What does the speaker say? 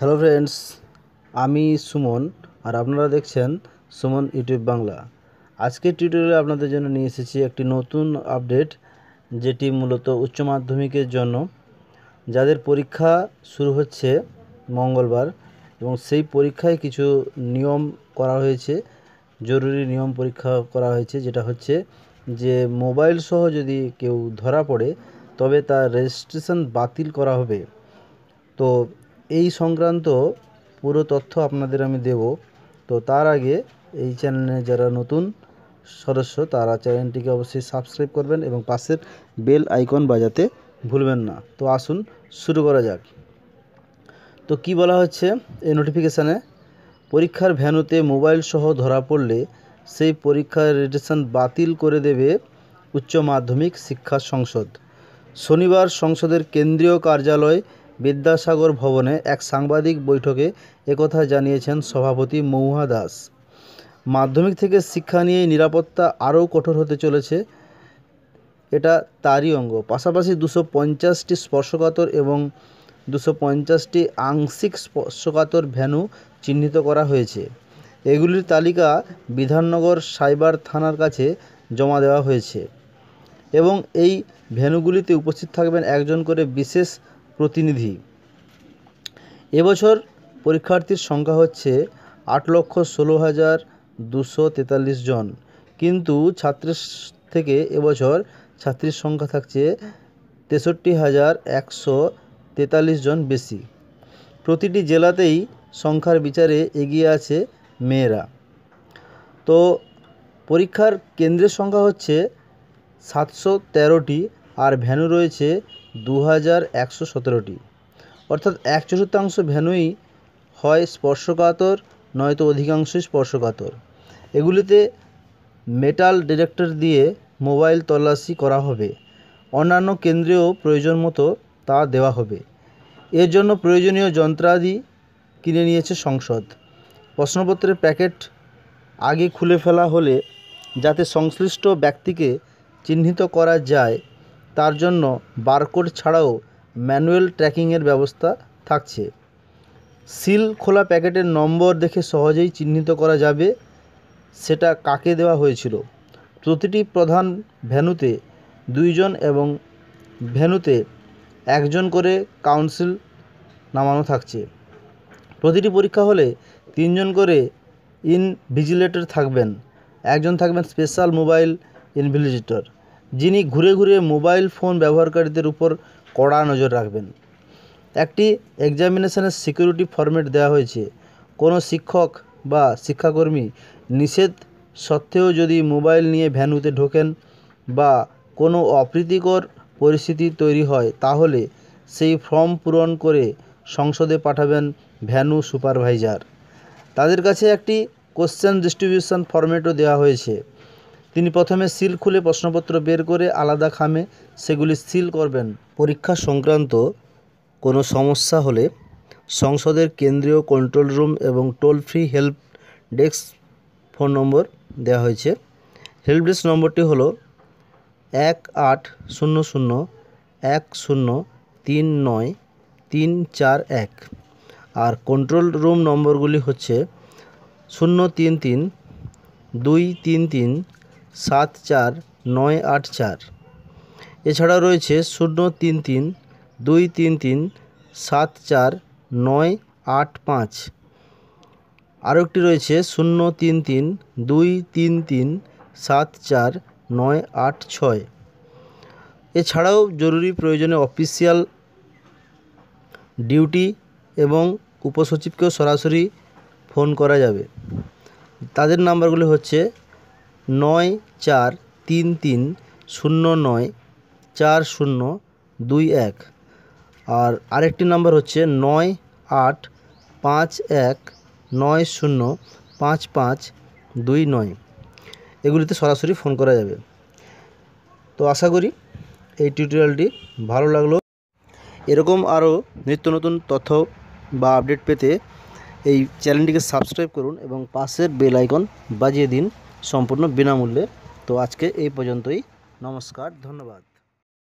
hello friends আমি সুমন আর আপনারা দেখছেন সুমন ইউটিউব বাংলা আজকের টিউটোরিয়ালে আপনাদের জন্য নিয়ে এসেছি একটি নতুন আপডেট যেটি মূলত উচ্চ মাধ্যমিকের জন্য যাদের পরীক্ষা শুরু হচ্ছে মঙ্গলবার এবং সেই পরীক্ষায় কিছু নিয়ম করা হয়েছে জরুরি নিয়ম পরীক্ষা করা হয়েছে যেটা হচ্ছে যে মোবাইল সহ যদি কেউ ধরা পড়ে তবে তার রেজিস্ট্রেশন বাতিল করা হবে তো এই সংক্রান্ত পুরো তথ্য আপনাদের আমি দেব তো তার আগে এই চ্যানেলে যারা নতুন সদস্য তারা চ্যানেলটিকে অবশ্যই সাবস্ক্রাইব করবেন এবং পাশের বেল আইকন বাজাতে ভুলবেন না তো আসুন শুরু করা যাক তো কি বলা হচ্ছে এই নোটিফিকেশানে পরীক্ষার ভ্যানুতে মোবাইল সহ ধরা পড়লে সেই পরীক্ষার রেজিস্ট্রেশন বাতিল করে দেবে উচ্চ মাধ্যমিক শিক্ষা সংসদ শনিবার সংসদের কেন্দ্রীয় কার্যালয় বিদ্যাসাগর ভবনে এক সাংবাদিক বৈঠকে একথা জানিয়েছেন সভাপতি মৌহা দাস মাধ্যমিক থেকে শিক্ষা নিয়ে নিরাপত্তা আরও কঠোর হতে চলেছে এটা তারই অঙ্গ পাশাপাশি দুশো পঞ্চাশটি স্পর্শকাতর এবং দুশো পঞ্চাশটি আংশিক স্পর্শকাতর ভ্যানু চিহ্নিত করা হয়েছে এগুলির তালিকা বিধাননগর সাইবার থানার কাছে জমা দেওয়া হয়েছে এবং এই ভ্যানুগুলিতে উপস্থিত থাকবেন একজন করে বিশেষ প্রতিনিধি এবছর পরীক্ষার্থীর সংখ্যা হচ্ছে আট লক্ষ ষোলো হাজার দুশো তেতাল্লিশ জন কিন্তু ছাত্রের থেকে এবছর ছাত্রীর সংখ্যা থাকছে তেষট্টি হাজার একশো তেতাল্লিশ জন বেশি প্রতিটি জেলাতেই সংখ্যার বিচারে এগিয়ে আছে মেয়েরা তো পরীক্ষার কেন্দ্রের সংখ্যা হচ্ছে সাতশো তেরোটি আর ভ্যানু রয়েছে দু হাজার একশো সতেরোটি অর্থাৎ এক চতুর্থাংশ ভেনুই হয় স্পর্শকাতর নয়তো অধিকাংশই স্পর্শকাতর এগুলিতে মেটাল ডিটেক্টর দিয়ে মোবাইল তল্লাশি করা হবে অন্যান্য কেন্দ্রেও প্রয়োজন মতো তা দেওয়া হবে এর জন্য প্রয়োজনীয় যন্ত্রাদি কিনে নিয়েছে সংসদ প্রশ্নপত্রের প্যাকেট আগে খুলে ফেলা হলে যাতে সংশ্লিষ্ট ব্যক্তিকে চিহ্নিত করা যায় তার জন্য বারকোড ছাড়াও ম্যানুয়াল ট্র্যাকিংয়ের ব্যবস্থা থাকছে সিল খোলা প্যাকেটের নম্বর দেখে সহজেই চিহ্নিত করা যাবে সেটা কাকে দেওয়া হয়েছিল প্রতিটি প্রধান ভ্যানুতে দুইজন এবং ভ্যানুতে একজন করে কাউন্সিল নামানো থাকছে প্রতিটি পরীক্ষা হলে তিনজন করে ইনভিজিলেটর থাকবেন একজন থাকবেন স্পেশাল মোবাইল ইনভিজিটর যিনি ঘুরে ঘুরে মোবাইল ফোন ব্যবহারকারীদের উপর কড়া নজর রাখবেন একটি এক্সামিনেশনের সিকিউরিটি ফরম্যাট দেওয়া হয়েছে কোনো শিক্ষক বা শিক্ষাকর্মী নিষেধ সত্ত্বেও যদি মোবাইল নিয়ে ভ্যানুতে ঢোকেন বা কোনো অপ্রীতিকর পরিস্থিতি তৈরি হয় তাহলে সেই ফর্ম পূরণ করে সংসদে পাঠাবেন ভ্যানু সুপারভাইজার তাদের কাছে একটি কোশ্চেন ডিস্ট্রিবিউশন ফরম্যাটও দেওয়া হয়েছে তিনি প্রথমে সিল খুলে প্রশ্নপত্র বের করে আলাদা খামে সেগুলি সিল করবেন পরীক্ষা সংক্রান্ত কোনো সমস্যা হলে সংসদের কেন্দ্রীয় কন্ট্রোল রুম এবং toll free help desk phone number দেওয়া হয়েছে হেল্প ডেস্ক নম্বরটি হলো এক আট শূন্য শূন্য এক শূন্য তিন নয় তিন চার এক আর কন্ট্রোল রুম নম্বরগুলি হচ্ছে শূন্য তিন তিন দুই তিন তিন সাত চার নয় আট চার এছাড়া রয়েছে শূন্য তিন তিন দুই তিন তিন সাত চার নয় আট পাঁচ আরও একটি রয়েছে শূন্য তিন তিন দুই তিন তিন সাত চার নয় আট ছয় এছাড়াও জরুরি প্রয়োজনে অফিসিয়াল ডিউটি এবং উপসচিবকেও সরাসরি ফোন করা যাবে তাদের নাম্বারগুলি হচ্ছে নয় চার তিন তিন শূন্য নয় চার শূন্য দুই এক আর আরেকটি নাম্বার হচ্ছে নয় আট পাঁচ এক নয় শূন্য পাঁচ পাঁচ দুই নয় এগুলিতে সরাসরি ফোন করা যাবে তো আশা করি এই টিউটোরিয়ালটি ভালো লাগলো এরকম আরও নিত্য নতুন তথ্য বা আপডেট পেতে এই চ্যানেলটিকে সাবস্ক্রাইব করুন এবং পাশের বেল আইকন বাজিয়ে দিন সম্পূর্ণ বিনামূল্যে তো আজকে এই পর্যন্তই নমস্কার ধন্যবাদ